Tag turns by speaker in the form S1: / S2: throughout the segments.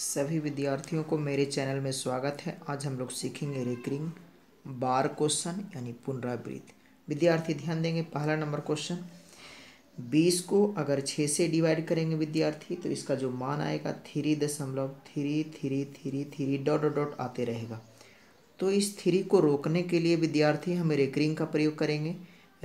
S1: सभी विद्यार्थियों को मेरे चैनल में स्वागत है आज हम लोग सीखेंगे रिकरिंग बार क्वेश्चन यानी पुनरावृत्त विद्यार्थी ध्यान देंगे पहला नंबर क्वेश्चन बीस को अगर छः से डिवाइड करेंगे विद्यार्थी तो इसका जो मान आएगा थ्री दशमलव three three three three dot dot आते रहेगा तो इस थ्री को रोकने के लिए विद्यार्थी हम रेकरिंग का प्रयोग करेंगे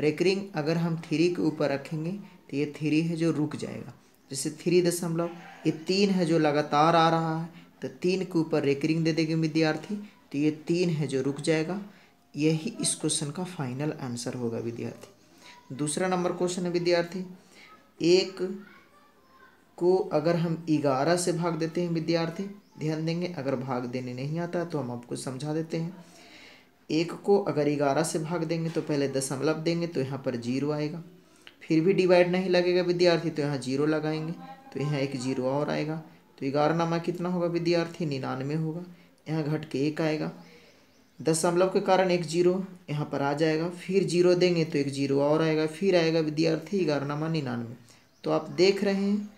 S1: रेकरिंग अगर हम थ्री के ऊपर रखेंगे तो ये थ्री है जो रुक जाएगा जैसे थ्री दशमलव ये तीन है जो लगातार आ रहा है तो तीन के ऊपर रेकरिंग दे देंगे विद्यार्थी तो ये तीन है जो रुक जाएगा यही इस क्वेश्चन का फाइनल आंसर होगा विद्यार्थी दूसरा नंबर क्वेश्चन है विद्यार्थी एक को अगर हम ग्यारह से भाग देते हैं विद्यार्थी ध्यान देंगे अगर भाग देने नहीं आता तो हम आपको समझा देते हैं एक को अगर ग्यारह से भाग देंगे तो पहले दशमलव देंगे तो यहाँ पर जीरो आएगा फिर भी डिवाइड नहीं लगेगा विद्यार्थी तो यहाँ जीरो लगाएंगे तो यहाँ एक जीरो और आएगा तो ग्यारह नामा कितना होगा विद्यार्थी निन्यानवे होगा यहाँ घट के एक आएगा दशमलव के कारण एक जीरो यहाँ पर आ जाएगा फिर जीरो देंगे तो एक जीरो और आएगा फिर आएगा विद्यार्थी ग्यारह नामा निन्यानवे तो आप देख रहे हैं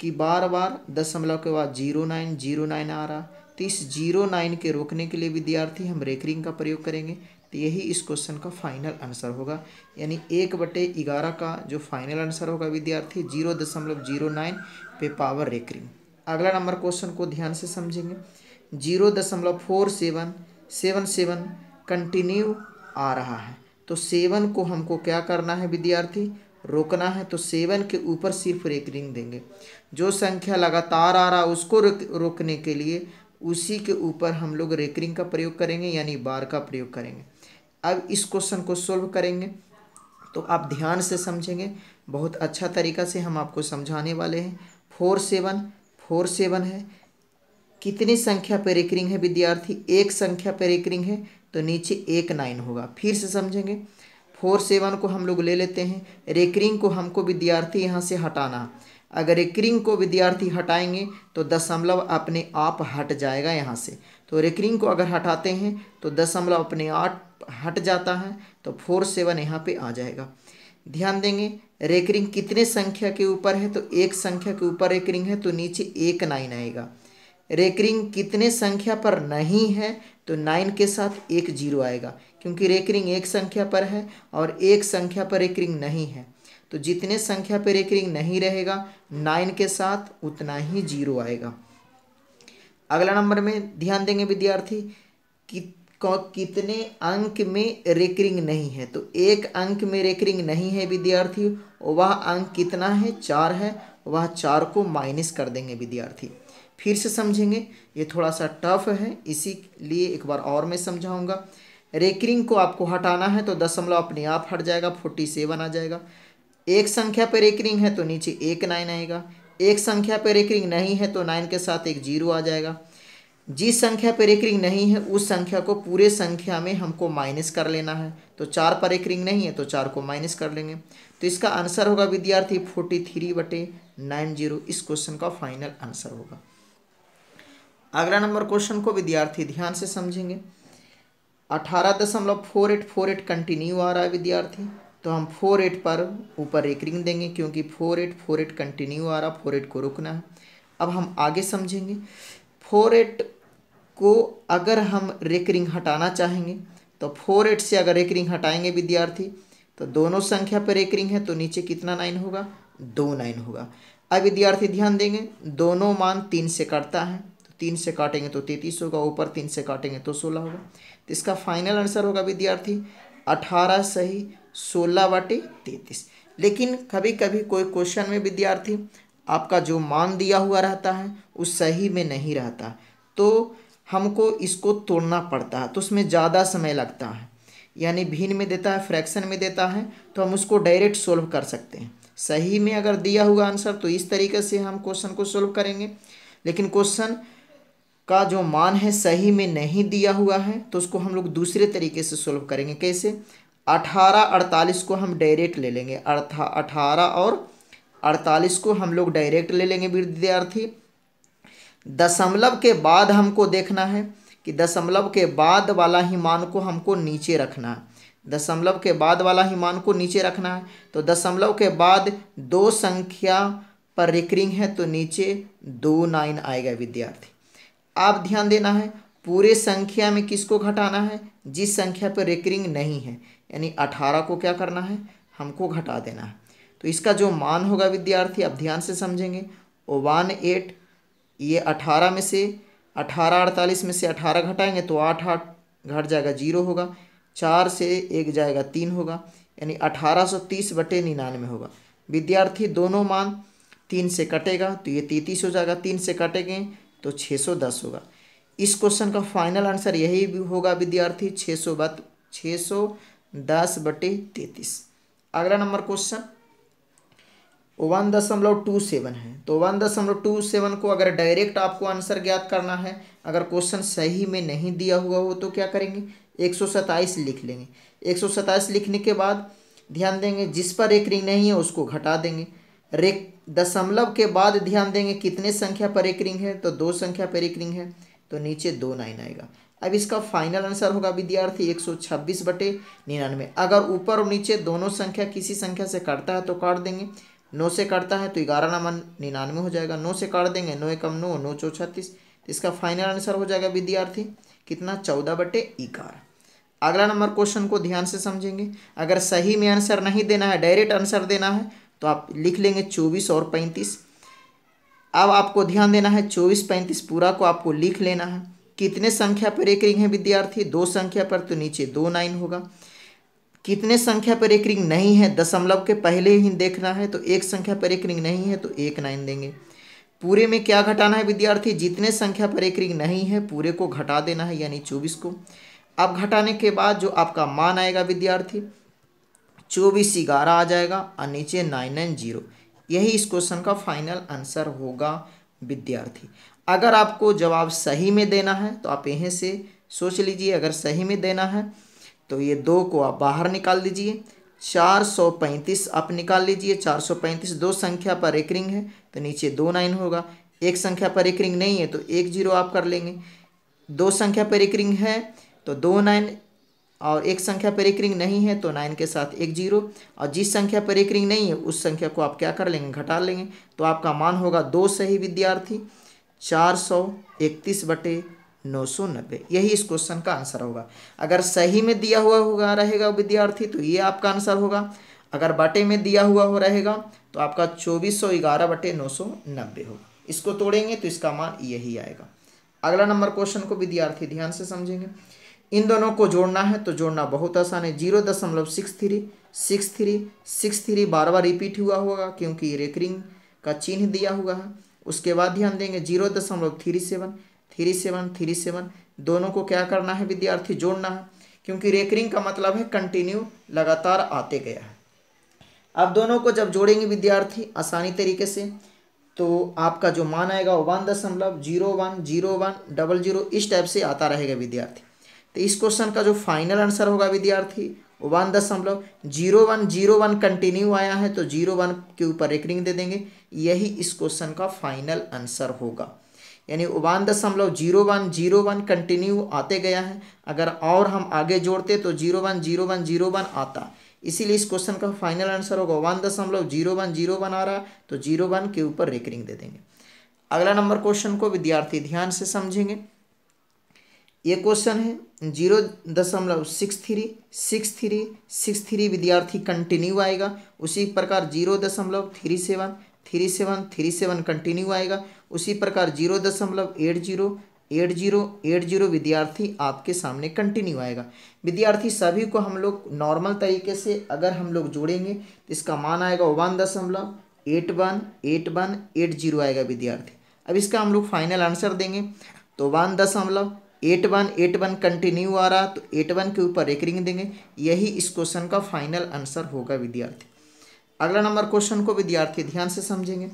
S1: कि बार बार दशमलव के बाद जीरो नाइन जीरो नाइन आ रहा तो इस जीरो नाइन के रोकने के लिए विद्यार्थी हम रेकरिंग का प्रयोग करेंगे तो यही इस क्वेश्चन का फाइनल आंसर होगा यानी एक बटे ग्यारह का जो फाइनल आंसर होगा विद्यार्थी जीरो दशमलव जीरो नाइन पे पावर रेकरिंग अगला नंबर क्वेश्चन को ध्यान से समझेंगे जीरो दशमलव four seven seven seven continue आ रहा है तो सेवन को हमको क्या करना है विद्यार्थी रोकना है तो सेवन के ऊपर सिर्फ रेकरिंग देंगे जो संख्या लगातार आ रहा उसको रोकने के लिए उसी के ऊपर हम लोग रेकरिंग का प्रयोग करेंगे यानी बार का प्रयोग करेंगे अब इस क्वेश्चन को सोल्व करेंगे तो आप ध्यान से समझेंगे बहुत अच्छा तरीका से हम आपको समझाने वाले हैं फोर सेवन फोर सेवन है कितनी संख्या पर रिकरिंग है विद्यार्थी एक संख्या पर रिकरिंग है तो नीचे एक नाइन होगा फिर से समझेंगे फोर सेवन को हम लोग ले लेते हैं रेकरिंग को हमको विद्यार्थी यहाँ से हटाना अगर रेकरिंग को विद्यार्थी हटाएंगे तो दशमलव अपने आप हट जाएगा यहाँ से तो रेकरिंग को अगर हटाते हैं तो दशमलव अपने आठ हट जाता है तो फोर सेवन यहाँ पे आ जाएगा ध्यान देंगे रेकरिंग कितने संख्या के ऊपर है तो एक संख्या के ऊपर रेकरिंग है तो नीचे एक नाइन आएगा रेकरिंग कितने संख्या पर नहीं है तो नाइन के साथ एक जीरो आएगा क्योंकि रेकरिंग एक संख्या पर है और एक संख्या पर रेकरिंग नहीं है तो जितने संख्या पर रेकरिंग नहीं रहेगा नाइन के साथ उतना ही जीरो आएगा अगला नंबर में ध्यान देंगे विद्यार्थी कि को कितने अंक में रेकरिंग नहीं है तो एक अंक में रेकरिंग नहीं है विद्यार्थी वह अंक कितना है चार है वह चार को माइनस कर देंगे विद्यार्थी फिर से समझेंगे ये थोड़ा सा टफ है इसी लिए एक बार और मैं समझाऊंगा रेकरिंग को आपको हटाना है तो दशमलव अपने आप हट जाएगा फोर्टी सेवन आ जाएगा एक संख्या पर रेकरिंग है तो नीचे एक नाइन आएगा एक संख्या पर रेकरिंग नहीं है तो नाइन के साथ एक जीरो आ जाएगा जिस संख्या पर एक रिंग नहीं है उस संख्या को पूरे संख्या में हमको माइनस कर लेना है तो चार पर एक रिंग नहीं है तो चार को माइनस कर लेंगे तो इसका आंसर होगा विद्यार्थी फोर्टी थ्री बटे नाइन जीरो इस क्वेश्चन का फाइनल आंसर होगा अगला नंबर क्वेश्चन को विद्यार्थी ध्यान से समझेंगे अठारह दशमलव four eight four eight continue आ रहा है विद्यार्थी तो हम फोर एट पर ऊपर एक रिंग देंगे क्योंकि four eight four eight continue आ रहा फोर एट को रुकना है अब हम आगे समझेंगे फोर एट को अगर हम रेकरिंग हटाना चाहेंगे तो फोर एट से अगर रेकरिंग हटाएंगे विद्यार्थी तो दोनों संख्या पर रेकरिंग है तो नीचे कितना नाइन होगा दो नाइन होगा अब विद्यार्थी ध्यान देंगे दोनों मान तीन से काटता है तो तीन से काटेंगे तो तैतीस होगा ऊपर तीन से काटेंगे तो सोलह होगा तो इसका फाइनल आंसर होगा विद्यार्थी अठारह सही सोलह बटे तैतीस लेकिन कभी कभी कोई क्वेश्चन में विद्यार्थी आपका जो मान दिया हुआ रहता है उस सही में नहीं रहता तो हमको इसको तोड़ना पड़ता है तो उसमें ज़्यादा समय लगता है यानी भीन में देता है फ्रैक्शन में देता है तो हम उसको डायरेक्ट सोल्व कर सकते हैं सही में अगर दिया हुआ आंसर तो इस तरीके से हम क्वेश्चन को सोल्व करेंगे लेकिन क्वेश्चन का जो मान है सही में नहीं दिया हुआ है तो उसको हम लोग दूसरे तरीके से सोल्व करेंगे कैसे अठारह अड़तालीस को हम डायरेक्ट ले लेंगे अर्था अठारह और अड़तालीस को हम लोग डायरेक्ट ले लेंगे विद्यार्थी दशमलव के बाद हमको देखना है कि दशमलव के बाद वाला ही मान को हमको नीचे रखना है दशमलव के बाद वाला ही मान को नीचे रखना है तो दशमलव के बाद दो संख्या पर रिकरिंग है तो नीचे दो नाइन आएगा विद्यार्थी आप ध्यान देना है पूरे संख्या में किसको घटाना है जिस संख्या पर रिकरिंग नहीं है यानी अठारह को क्या करना है हमको घटा देना है तो इसका जो मान होगा विद्यार्थी आप ध्यान से समझेंगे वन एट ये अठारह में से अठारह अड़तालीस में से अठारह घटाएंगे तो आठ आठ घट जाएगा जीरो होगा चार से एक जाएगा तीन होगा यानी अठारह सौ तीस बटे निन्यानवे होगा विद्यार्थी दोनों मान तीन से कटेगा तो ये तैतीस हो जाएगा तीन से कटेंगे तो छः सौ दस होगा इस क्वेश्चन का फाइनल आंसर यही भी होगा विद्यार्थी छः सौ बत छः सौ दस बटे तैतीस अगला नंबर क्वेश्चन वन दशमलव टू सेवन है तो वन दशमलव टू सेवन को अगर डायरेक्ट आपको आंसर ज्ञात करना है अगर क्वेश्चन सही में नहीं दिया हुआ हो तो क्या करेंगे एक सौ सत्ताईस लिख लेंगे एक सौ सत्ताईस लिखने के बाद ध्यान देंगे जिस पर एक रिंग नहीं है उसको घटा देंगे रेक दशमलव के बाद ध्यान देंगे कितने संख्या पर एक रिंग है तो दो संख्या पर एक रिंग है तो नीचे दो नाइन आएगा अब इसका फाइनल आंसर होगा विद्यार्थी एक सौ छब्बीस बटे निन्यानवे अगर ऊपर और नीचे दोनों संख्या किसी संख्या से काटता है तो काट देंगे नौ से काटता है तो ग्यारह नंबर निन्यानवे हो जाएगा नौ से काट देंगे नौ एकम नौ नौ चौ छत्तीस तो इसका फाइनल आंसर हो जाएगा विद्यार्थी कितना चौदह बटे इकार अगला नंबर क्वेश्चन को ध्यान से समझेंगे अगर सही में आंसर नहीं देना है डायरेक्ट आंसर देना है तो आप लिख लेंगे चौबीस और पैंतीस अब आपको ध्यान देना है चौबीस पैंतीस पूरा को आपको लिख लेना है कितने संख्या पर एक रिंग है विद्यार्थी दो संख्या पर तो नीचे दो नाइन होगा कितने संख्या पर एक रिंग नहीं है दशमलव के पहले ही देखना है तो एक संख्या पर एक रिंग नहीं है तो एक नाइन देंगे पूरे में क्या घटाना है विद्यार्थी जितने संख्या पर एक रिंग नहीं है पूरे को घटा देना है यानी चौबीस को अब घटाने के बाद जो आपका मान आएगा विद्यार्थी चौबीस ग्यारह आ जाएगा और नीचे नाइन नाइन जीरो यही इस क्वेश्चन का फाइनल आंसर होगा विद्यार्थी अगर आपको जवाब सही में देना है तो आप यहीं से सोच लीजिए अगर सही में देना है तो ये दो को आप बाहर निकाल दीजिए चार सौ पैंतीस आप निकाल लीजिए चार सौ पैंतीस दो संख्या पर एक रिंग है तो नीचे दो नाइन होगा एक संख्या पर एक रिंग नहीं है तो एक जीरो आप कर लेंगे दो संख्या पर एक रिंग है तो दो नाइन और एक संख्या पर एक रिंग नहीं है तो नाइन के साथ एक जीरो और जिस संख्या पर एक रिंग नहीं है उस संख्या को आप क्या कर लेंगे घटा लेंगे तो आपका मान होगा दो सही विद्यार्थी चार सौ इकतीस बटे नौ सौ नब्बे यही इस क्वेश्चन का आंसर होगा अगर सही में दिया हुआ होगा रहेगा विद्यार्थी तो ये आपका आंसर होगा अगर बटे में दिया हुआ हो रहेगा तो आपका चौबीस सौ ग्यारह बटे नौ सौ नब्बे होगा इसको तोड़ेंगे तो इसका मान यही आएगा अगला नंबर क्वेश्चन को विद्यार्थी ध्यान से समझेंगे इन दोनों को जोड़ना है तो जोड़ना बहुत आसान है जीरो दशमलव six three six three six three बार बार रिपीट हुआ होगा क्योंकि रेकरिंग का चिन्ह दिया हुआ है उसके बाद ध्यान देंगे जीरो दशमलव three seven three seven three seven दोनों को क्या करना है विद्यार्थी जोड़ना है क्योंकि रेकरिंग का मतलब है कंटिन्यू लगातार आते गया है अब दोनों को जब जोड़ेंगे विद्यार्थी आसानी तरीके से तो आपका जो मान आएगा वो वन दशमलव zero one zero one double zero इस टाइप से आता रहेगा विद्यार्थी तो इस क्वेश्चन का जो फाइनल आंसर होगा विद्यार्थी वन दशमलव zero one zero one continue आया है तो जीरो वन के ऊपर रेकरिंग दे देंगे यही इस क्वेश्चन का फाइनल आंसर होगा यानी वन दशमलव zero one zero one continue आते गया है अगर और हम आगे जोड़ते तो zero one zero one zero one आता इसीलिए इस क्वेश्चन का फाइनल आंसर होगा वन दशमलव जीरो वन जीरो वन आ रहा है तो जीरो वन के ऊपर रेकरिंग दे देंगे अगला नंबर क्वेश्चन को विद्यार्थी ध्यान से समझेंगे ये क्वेश्चन है जीरो दशमलव six three six three six three विद्यार्थी कंटिन्यू आएगा उसी प्रकार जीरो दशमलव three seven three seven three seven continue आएगा उसी प्रकार जीरो दशमलव eight zero eight zero eight zero विद्यार्थी आपके सामने कंटिन्यू आएगा विद्यार्थी सभी को हम लोग नॉर्मल तरीके से अगर हम लोग जोड़ेंगे तो इसका मान आएगा वन दशमलव eight one eight one eight zero आएगा विद्यार्थी अब इसका हम लोग फाइनल आंसर देंगे तो वन दशमलव eight one eight one continue आ रहा तो एट वन के ऊपर एक रिंग देंगे यही इस क्वेश्चन का फाइनल आंसर होगा विद्यार्थी अगला नंबर क्वेश्चन को विद्यार्थी ध्यान से समझेंगे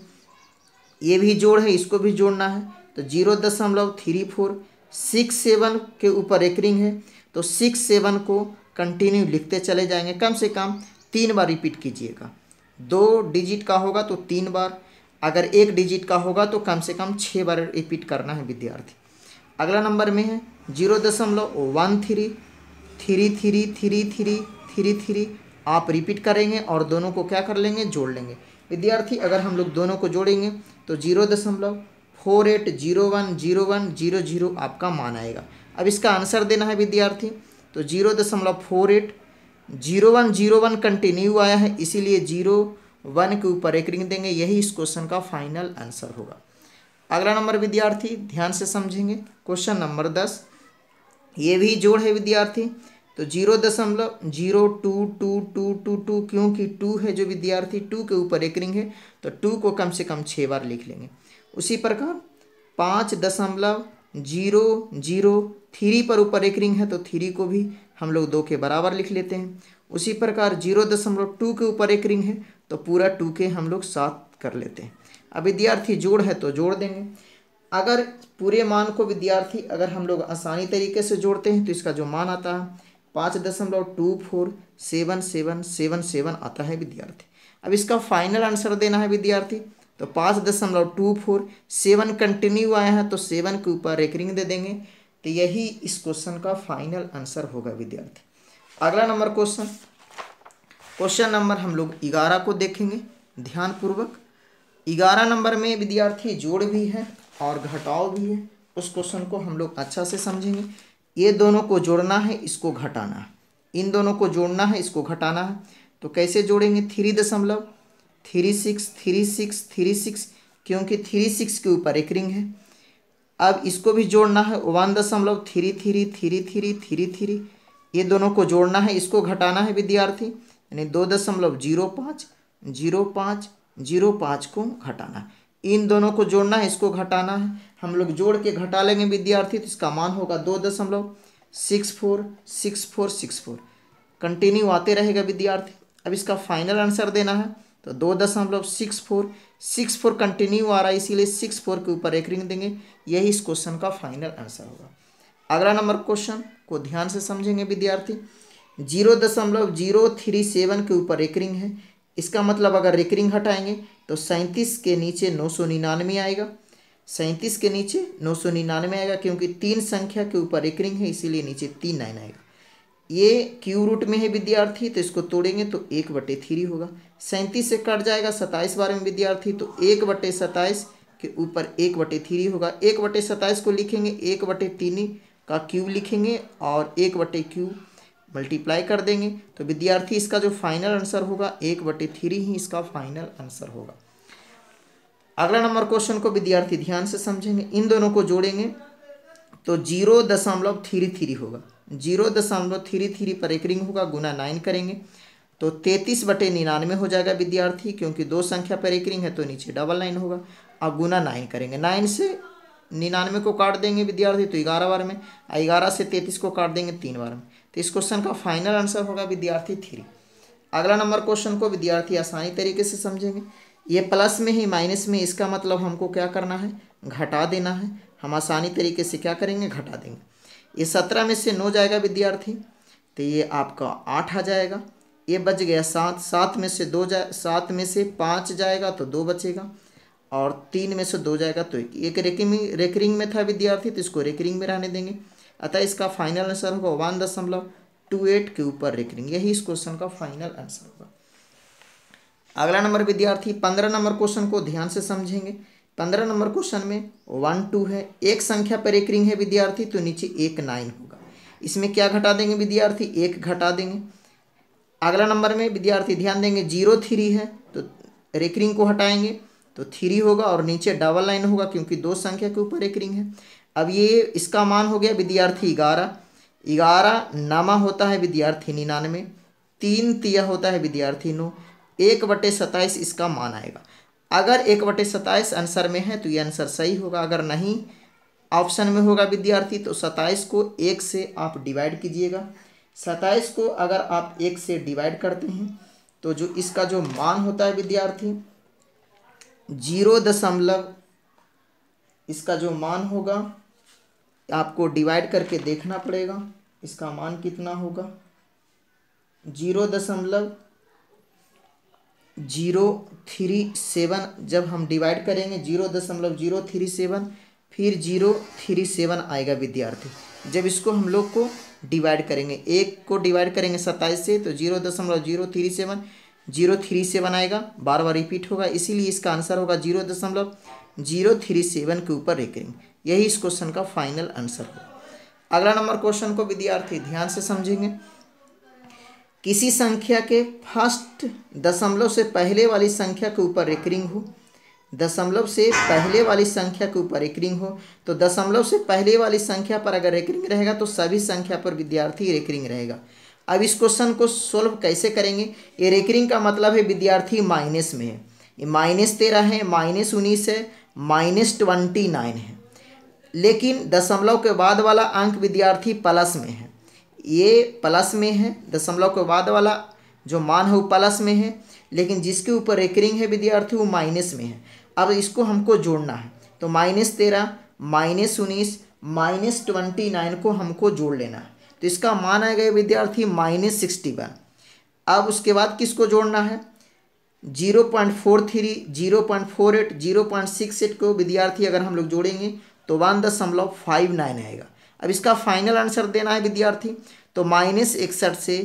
S1: ये भी जोड़ है इसको भी जोड़ना है तो जीरो दशमलव थ्री फोर सिक्स सेवन के ऊपर एकरिंग है तो सिक्स सेवन को कंटिन्यू लिखते चले जाएंगे कम से कम तीन बार रिपीट कीजिएगा दो डिजिट का होगा तो तीन बार अगर एक डिजिट का होगा तो कम से कम छः बार रिपीट करना है विद्यार्थी अगला नंबर में है जीरो दशमलव one three three three three three three three आप रिपीट करेंगे और दोनों को क्या कर लेंगे जोड़ लेंगे विद्यार्थी अगर हम लोग दोनों को जोड़ेंगे तो जीरो दशमलव four eight zero one zero one zero zero आपका मान आएगा अब इसका आंसर देना है विद्यार्थी तो जीरो दशमलव four eight zero one zero one continue आया है इसीलिए जीरो वन के ऊपर एक रिंग देंगे यही इस क्वेश्चन का फाइनल आंसर होगा अगला नंबर विद्यार्थी ध्यान से समझेंगे क्वेश्चन नंबर दस ये भी जोड़ है विद्यार्थी तो जीरो दशमलव zero two two two two two क्योंकि टू है जो विद्यार्थी टू के ऊपर एक रिंग है तो टू को कम से कम छः बार लिख लेंगे उसी प्रकार पाँच दशमलव जीरो जीरो थ्री पर ऊपर एक रिंग है तो थ्री को भी हम लोग दो के बराबर लिख लेते हैं उसी प्रकार जीरो दशमलव टू के ऊपर एक रिंग है तो पूरा टू के हम लोग सात कर लेते हैं अब विद्यार्थी जोड़ है तो जोड़ देंगे अगर पूरे मान को विद्यार्थी अगर हम लोग आसानी तरीके से जोड़ते हैं तो इसका जो मान आता है पाँच दशमलव two four seven seven seven seven आता है विद्यार्थी अब इसका फाइनल आंसर देना है विद्यार्थी तो पाँच दशमलव टू फोर सेवन कंटिन्यू आया है तो सेवन के ऊपर रेकरिंग दे देंगे तो यही इस क्वेश्चन का फाइनल आंसर होगा विद्यार्थी अगला नंबर क्वेश्चन क्वेश्चन नंबर हम लोग ग्यारह को देखेंगे ध्यानपूर्वक ग्यारह नंबर में विद्यार्थी जोड़ भी है और घटाव भी है उस क्वेश्चन को हम लोग अच्छा से समझेंगे ये दोनों को जोड़ना है इसको घटाना है इन दोनों को जोड़ना है इसको घटाना है तो कैसे जोड़ेंगे थ्री दशमलव three six three six three six क्योंकि थ्री सिक्स के ऊपर एक रिंग है अब इसको भी जोड़ना है वन दशमलव three three three three three three ये दोनों को जोड़ना है इसको घटाना है विद्यार्थी यानी दो दशमलव जीरो पाँच जीरो पाँच जीरो पाँच को घटाना है इन दोनों को जोड़ना है इसको घटाना है हम लोग जोड़ के घटा लेंगे विद्यार्थी तो इसका मान होगा दो दशमलव six four six four six four continue आते रहेगा विद्यार्थी अब इसका फाइनल आंसर देना है तो दो दशमलव six four six four continue आ रहा है इसीलिए सिक्स फोर के ऊपर एक रिंग देंगे यही इस क्वेश्चन का फाइनल आंसर होगा अगला नंबर क्वेश्चन को ध्यान से समझेंगे विद्यार्थी जीरो दशमलव जीरो थ्री सेवन के ऊपर एक रिंग है इसका मतलब अगर रिकरिंग हटाएंगे तो सैंतीस के नीचे नौ सौ निन्यानवे आएगा सैंतीस के नीचे नौ सौ निन्यानवे आएगा क्योंकि तीन संख्या के ऊपर एक रिंग है इसीलिए नीचे तीन नाइन आएगा ये क्यू रूट में है विद्यार्थी तो इसको तोड़ेंगे तो एक बटे थ्री होगा सैंतीस से कट जाएगा सत्ताईस बार में विद्यार्थी तो एक बटे सत्ताईस के ऊपर एक बटे थ्री होगा एक बटे सत्ताईस को लिखेंगे एक बटे तीन का क्यू लिखेंगे और एक बटे क्यू मल्टीप्लाई कर देंगे तो विद्यार्थी इसका जो फाइनल आंसर होगा एक बटे थ्री ही इसका फाइनल आंसर होगा अगला नंबर क्वेश्चन को विद्यार्थी ध्यान से समझेंगे इन दोनों को जोड़ेंगे तो जीरो दशमलव थ्री थ्री होगा जीरो दशमलव थ्री थ्री पर एक रिंग होगा गुना नाइन करेंगे तो तैतीस बटे निन्यानवे हो जाएगा विद्यार्थी क्योंकि दो संख्या पर एक रिंग है तो नीचे डबल नाइन होगा अब गुना नाइन करेंगे नाइन से निन्यानवे को काट देंगे विद्यार्थी तो ग्यारह बार में ग्यारह से तैतीस को काट देंगे तीन बार में तो इस क्वेश्चन का फाइनल आंसर होगा विद्यार्थी थ्री अगला नंबर क्वेश्चन को विद्यार्थी आसानी तरीके से समझेंगे ये प्लस में ही माइनस में इसका मतलब हमको क्या करना है घटा देना है हम आसानी तरीके से क्या करेंगे घटा देंगे ये सत्रह में से नौ जाएगा विद्यार्थी तो ये आपका आठ आ जाएगा ये बच गया सात सात में से दो जाए सात में से पाँच जाएगा तो दो बचेगा और तीन में से दो जाएगा तो एक एक रेकरिंग में था विद्यार्थी तो इसको रेकरिंग में रहने देंगे अतः इसका फाइनल आंसर होगा वन दशमलव टू एट के ऊपर रेकरिंग यही इस क्वेश्चन का फाइनल आंसर होगा अगला नंबर विद्यार्थी पंद्रह नंबर क्वेश्चन को ध्यान से समझेंगे पंद्रह नंबर क्वेश्चन में वन टू है एक संख्या पर एक रिंग है विद्यार्थी तो नीचे एक नाइन होगा इसमें क्या घटा देंगे विद्यार्थी एक घटा देंगे अगला नंबर में विद्यार्थी ध्यान देंगे जीरो थ्री है तो एक रिंग को हटाएंगे तो थ्री होगा और नीचे डबल लाइन होगा क्योंकि दो संख्या के ऊपर एक रिंग है अब ये इसका मान हो गया विद्यार्थी ग्यारह ग्यारह नामा होता है विद्यार्थी निन्यानवे तीन तिया होता है विद्यार्थी नौ एक बटे सताइस इसका मान आएगा अगर एक बटे सताइस आंसर में है तो ये आंसर सही होगा अगर नहीं ऑप्शन में होगा विद्यार्थी तो सताइस को एक से आप डिवाइड कीजिएगा सताइस को अगर आप एक से डिवाइड करते हैं तो जो इसका जो मान होता है विद्यार्थी जीरो दशमलव इसका जो मान होगा आपको डिवाइड करके देखना पड़ेगा इसका मान कितना होगा जीरो दशमलव जीरो थ्री सेवन जब हम डिवाइड करेंगे जीरो दशमलव जीरो थ्री सेवन फिर जीरो थ्री सेवन आएगा विद्यार्थी जब इसको हम लोग को डिवाइड करेंगे एक को डिवाइड करेंगे सत्ताईस से तो जीरो दशमलव zero three seven zero three seven आएगा बार बार रिपीट होगा इसीलिए इसका आंसर होगा जीरो दशमलव जीरो थ्री सेवन के ऊपर रिकरिंग यही इस क्वेश्चन का फाइनल आंसर होगा अगला नंबर क्वेश्चन को विद्यार्थी ध्यान से समझेंगे किसी संख्या के फर्स्ट दशमलव से पहले वाली संख्या के ऊपर रिकरिंग हो दशमलव से पहले वाली संख्या के ऊपर रिकरिंग हो तो दशमलव से पहले वाली संख्या पर अगर रिकरिंग रहेगा तो सभी संख्या पर विद्यार्थी रेकरिंग रहेगा अब इस क्वेश्चन को सोल्व कैसे करेंगे ये रेकरिंग का मतलब है विद्यार्थी माइनस में है ये माइनस तेरह है माइनस उन्नीस है माइनस ट्वेंटी नाइन है लेकिन दशमलव के बाद वाला अंक विद्यार्थी प्लस में है ये प्लस में है दशमलव के बाद वाला जो मान है वो प्लस में है लेकिन जिसके ऊपर रेकरिंग है विद्यार्थी वो माइनस में है अब इसको हमको जोड़ना है तो माइनस तेरह माइनस उन्नीस माइनस ट्वेंटी नाइन को हमको जोड़ लेना है तो इसका मान आएगा विद्यार्थी माइनस सिक्सटी वन अब उसके बाद किसको जोड़ना है zero point four three zero point four eight zero point six eight को विद्यार्थी अगर हम लोग जोड़ेंगे तो वन दशमलव फाइव नाइन आएगा अब इसका फाइनल आंसर देना है विद्यार्थी तो माइनस इकसठ से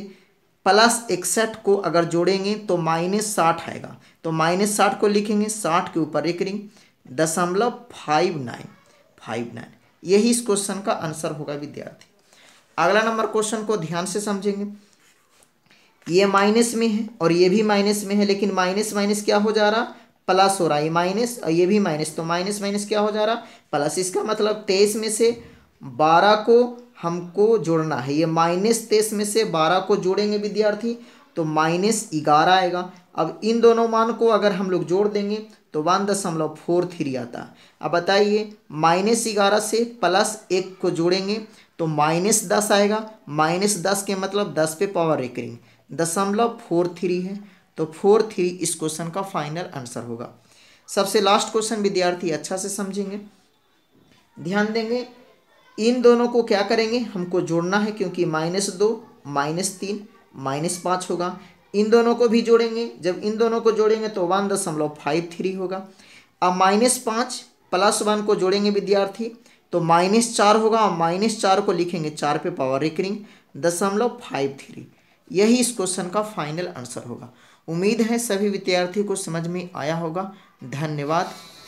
S1: प्लस इकसठ को अगर जोड़ेंगे तो माइनस साठ आएगा तो माइनस साठ को लिखेंगे साठ के ऊपर एक रिंग दशमलव फाइव नाइन फाइव नाइन यही इस क्वेश्चन का आंसर होगा विद्यार्थी अगला नंबर क्वेश्चन को ध्यान से समझेंगे ये माइनस में है और ये भी माइनस में है लेकिन माइनस माइनस क्या हो जा रहा प्लस हो रहा है माइनस और ये भी माइनस तो माइनस माइनस क्या हो जा रहा प्लस इसका मतलब तेईस में से बारह को हमको जोड़ना है ये माइनस तेईस में से बारह को जोड़ेंगे विद्यार्थी तो माइनस ग्यारह आएगा अब इन दोनों मान को अगर हम लोग जोड़ देंगे तो वन दशमलव फोर थ्री आता अब बताइए माइनस ग्यारह से प्लस एक को जोड़ेंगे तो माइनस दस आएगा माइनस दस के मतलब दस पे पावर एक करेंगे दशमलव फोर थ्री है तो फोर थ्री इस क्वेश्चन का फाइनल आंसर होगा सबसे लास्ट क्वेश्चन विद्यार्थी अच्छा से समझेंगे ध्यान देंगे इन दोनों को क्या करेंगे हमको जोड़ना है क्योंकि माइनस दो माइनस तीन माइनस पाँच होगा इन दोनों को भी जोड़ेंगे जब इन दोनों को जोड़ेंगे तो वन दशमलव फाइव थ्री होगा अब माइनस पाँच प्लस वन को जोड़ेंगे विद्यार्थी तो माइनस चार होगा और माइनस चार को लिखेंगे चार पे पावर रिकरिंग दशमलव फाइव थ्री यही इस क्वेश्चन का फाइनल आंसर होगा उम्मीद है सभी विद्यार्थी को समझ में आया होगा धन्यवाद